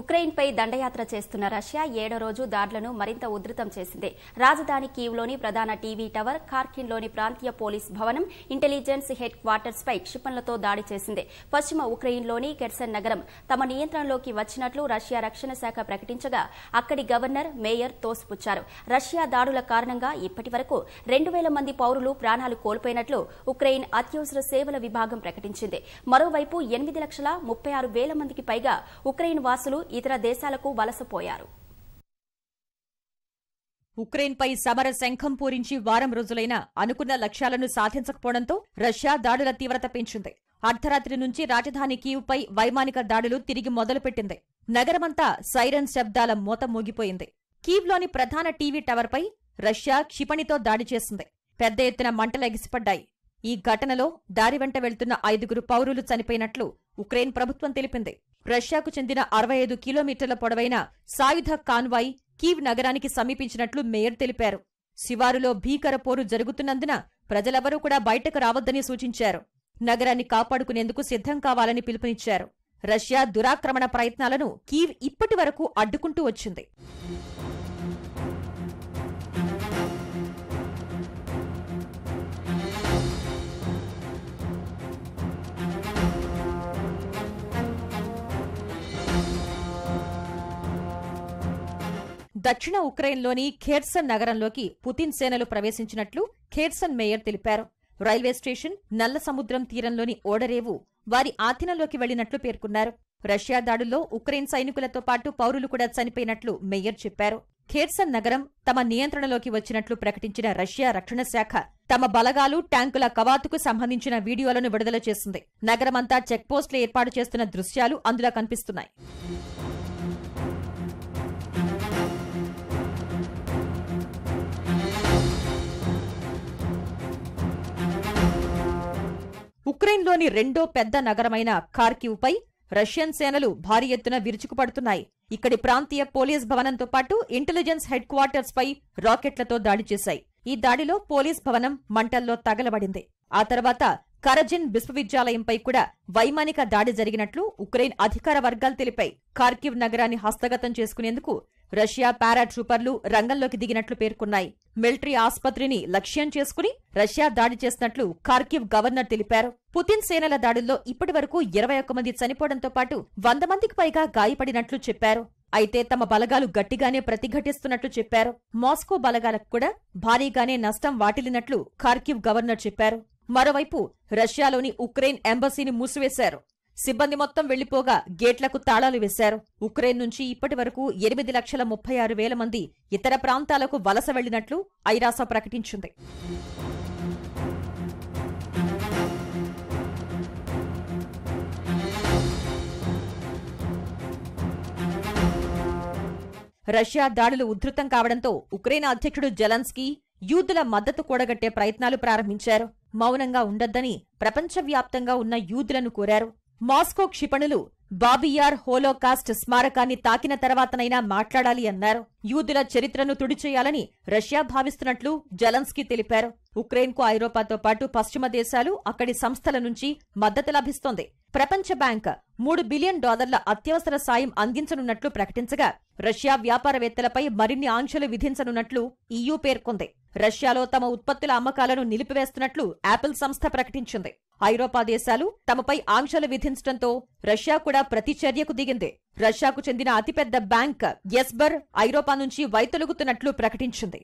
ఉక్రెయిన్పై దండయాత్ర చేస్తున్న రష్యా ఏడో రోజు దాడులను మరింత ఉధృతం చేసింది రాజధాని కీవ్లోని ప్రధాన టీవీ టవర్ కార్కిన్లోని ప్రాంతీయ పోలీస్ భవనం ఇంటెలిజెన్స్ హెడ్ క్వార్టర్స్పై క్షిపణులతో దాడి చేసింది పశ్చిమ ఉక్రెయిన్లోని కెర్సన్ నగరం తమ నియంత్రణలోకి వచ్చినట్లు రష్యా రక్షణ శాఖ ప్రకటించగా అక్కడి గవర్నర్ మేయర్ తోసిపుచ్చారు రష్యా దాడుల కారణంగా ఇప్పటి వరకు రెండు వేల మంది పౌరులు ప్రాణాలు కోల్పోయినట్లు ఉక్రెయిన్ అత్యవసర సేవల విభాగం ప్రకటించింది మరోవైపు ఎనిమిది లక్షల ముప్పై ఆరు వేల మందికి పైగా ఉక్రెయిన్ వాసులు ఇతర దేశాలకు వలసపోయారు ఉక్రెయిన్పై సమర శంఖం పూరించి వారం రోజులైన అనుకున్న లక్ష్యాలను సాధించకపోవడంతో రష్యా దాడుల తీవ్రత పెంచింది అర్ధరాత్రి నుంచి రాజధాని కీవ్పై వైమానిక దాడులు తిరిగి మొదలుపెట్టింది నగరమంతా సైరన్ శబ్దాల మూత మోగిపోయింది కీవ్లోని ప్రధాన టీవీ టవర్పై రష్యా క్షిపణితో దాడి చేసింది పెద్ద ఎత్తున మంటలెగిసిపడ్డాయి ఈ ఘటనలో దారి వెంట వెళ్తున్న ఐదుగురు పౌరులు చనిపోయినట్లు ఉక్రెయిన్ ప్రభుత్వం తెలిపింది రష్యాకు చెందిన అరవై ఐదు కిలోమీటర్ల పొడవైన సాయుధ కాన్వాయ్ కీవ్ నగరానికి సమీపించినట్లు మేయర్ తెలిపారు శివారులో భీకర పోరు జరుగుతున్నందున ప్రజలెవరూ కూడా బయటకు రావద్దని సూచించారు నగరాన్ని కాపాడుకునేందుకు సిద్ధం కావాలని పిలుపునిచ్చారు రష్యా దురాక్రమణ ప్రయత్నాలను కీవ్ ఇప్పటి వరకు అడ్డుకుంటూ వచ్చింది దక్షిణ ఉక్రెయిన్లోని ఖేర్సన్ నగరంలోకి పుతిన్ సేనలు ప్రవేశించినట్లు ఖేర్సన్ మేయర్ తెలిపారు రైల్వే స్టేషన్ నల్ల సముద్రం తీరంలోని ఓడరేవు వారి ఆధీనంలోకి వెళ్లినట్లు పేర్కొన్నారు రష్యా దాడుల్లో ఉక్రెయిన్ సైనికులతో పాటు పౌరులు కూడా చనిపోయినట్లు మేయర్ చెప్పారు ఖేర్సన్ నగరం తమ నియంత్రణలోకి వచ్చినట్లు ప్రకటించిన రష్యా రక్షణ శాఖ తమ బలగాలు ట్యాంకుల కవాతుకు సంబంధించిన వీడియోలను విడుదల చేసింది నగరమంతా చెక్పోస్టులు ఏర్పాటు చేస్తున్న దృశ్యాలు అందులో కనిపిస్తున్నాయి ఉక్రెయిన్లోని రెండో పెద్ద నగరమైన కార్కివ్పై రష్యన్ సేనలు భారీ ఎత్తున విరుచుకుపడుతున్నాయి ఇక్కడి ప్రాంతీయ పోలీస్ భవనంతో పాటు ఇంటెలిజెన్స్ హెడ్ క్వార్టర్స్ పై రాకెట్లతో దాడి చేశాయి ఈ దాడిలో పోలీస్ భవనం మంటల్లో తగలబడింది ఆ తర్వాత కరజిన్ విశ్వవిద్యాలయంపై కూడా వైమానిక దాడి జరిగినట్లు ఉక్రెయిన్ అధికార వర్గాలు తెలిపాయి కార్కివ్ నగరాన్ని హస్తగతం చేసుకునేందుకు రష్యా పారాట్రూపర్లు రంగంలోకి దిగినట్లు పేర్కొన్నాయి మిలిటరీ ఆసుపత్రిని లక్ష్యం చేసుకుని రష్యా దాడి చేసినట్లు ఖార్కివ్ గవర్నర్ తెలిపారు పుతిన్ సేనల దాడుల్లో ఇప్పటి వరకు ఇరవై ఒక్క మంది చనిపోవడంతో పాటు వంద మందికి పైగా గాయపడినట్లు చెప్పారు అయితే తమ బలగాలు గట్టిగానే ప్రతిఘటిస్తున్నట్లు చెప్పారు మాస్కో బలగాలకు కూడా భారీగానే నష్టం వాటిల్లినట్లు ఖార్కివ్ గవర్నర్ చెప్పారు మరోవైపు రష్యాలోని ఉక్రెయిన్ ఎంబసీని మూసివేశారు సిబ్బంది మొత్తం వెళ్లిపోగా గేట్లకు తాళాలు వేశారు ఉక్రెయిన్ నుంచి ఇప్పటి వరకు ఎనిమిది లక్షల ముప్పై ఆరు వేల మంది ఇతర ప్రాంతాలకు వలస వెళ్లినట్లు ఐరాస ప్రకటించింది రష్యా దాడులు ఉధృతం కావడంతో ఉక్రెయిన్ అధ్యక్షుడు జెలన్స్కీ యూదుల మద్దతు కూడగట్టే ప్రయత్నాలు ప్రారంభించారు మౌనంగా ఉండొద్దని ప్రపంచవ్యాప్తంగా ఉన్న యూదులను కోరారు మాస్కో క్షిపణులు బాబియార్ హోలోకాస్ట్ స్మారకాన్ని తాకిన తర్వాతనైనా మాట్లాడాలి అన్నారు యూదుల చరిత్రను తుడిచేయాలని రష్యా భావిస్తున్నట్లు జలన్స్కీ తెలిపారు ఉక్రెయిన్కు ఐరోపాతో పాటు పశ్చిమ దేశాలు అక్కడి సంస్థల నుంచి మద్దతు లభిస్తోంది ప్రపంచ బ్యాంక్ మూడు బిలియన్ డాలర్ల అత్యవసర సాయం అందించనున్నట్లు ప్రకటించగా రష్యా వ్యాపారవేత్తలపై మరిన్ని ఆంక్షలు విధించనున్నట్లు ఈయూ పేర్కొంది రష్యాలో తమ ఉత్పత్తుల అమ్మకాలను నిలిపివేస్తున్నట్లు యాపిల్ సంస్థ ప్రకటించింది ఐరోపా దేశాలు తమపై ఆంక్షలు విధించడంతో రష్యా కూడా ప్రతిచర్యకు దిగింది రష్యాకు చెందిన అతిపెద్ద బ్యాంక్ ఎస్బర్ ఐరోపా నుంచి వైతొలుగుతున్నట్లు ప్రకటించింది